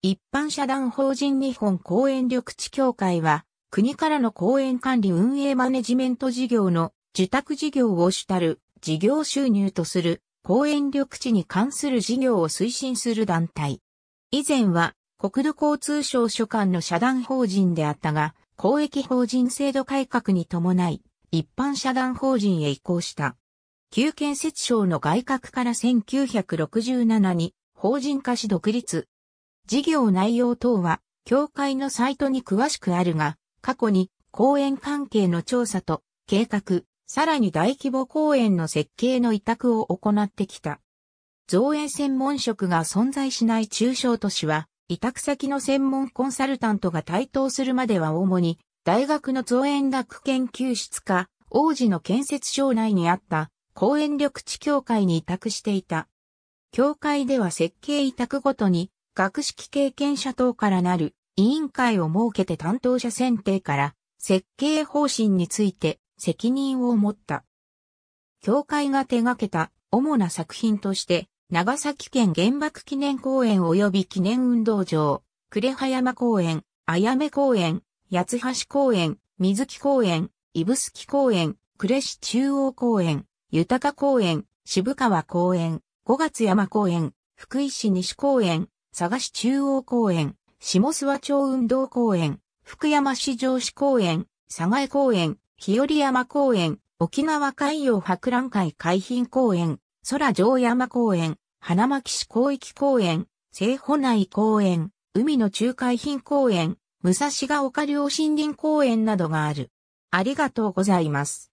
一般社団法人日本公園緑地協会は、国からの公園管理運営マネジメント事業の受託事業を主たる事業収入とする公園緑地に関する事業を推進する団体。以前は国土交通省所管の社団法人であったが、公益法人制度改革に伴い、一般社団法人へ移行した。旧建設省の外閣から1967に法人化し独立、事業内容等は、協会のサイトに詳しくあるが、過去に公園関係の調査と計画、さらに大規模公園の設計の委託を行ってきた。造園専門職が存在しない中小都市は、委託先の専門コンサルタントが台頭するまでは主に、大学の造園学研究室か、王子の建設省内にあった公園緑地協会に委託していた。協会では設計委託ごとに学識経験者等からなる委員会を設けて担当者選定から設計方針について責任を持った。協会が手掛けた主な作品として、長崎県原爆記念公園及び記念運動場、呉葉山公園、あやめ公園、八橋公園、水木公園、指宿公園、呉市中央公園、豊公園、渋川公園、五月山公園、福井市西公園、佐賀市中央公園、下諏訪町運動公園、福山市城市公園、佐賀江公園、日和山公園、沖縄海洋博覧会海浜公園、空城山公園、花巻市広域公園、西保内公園、海の中海浜公園、武蔵ヶ丘陵森林公園などがある。ありがとうございます。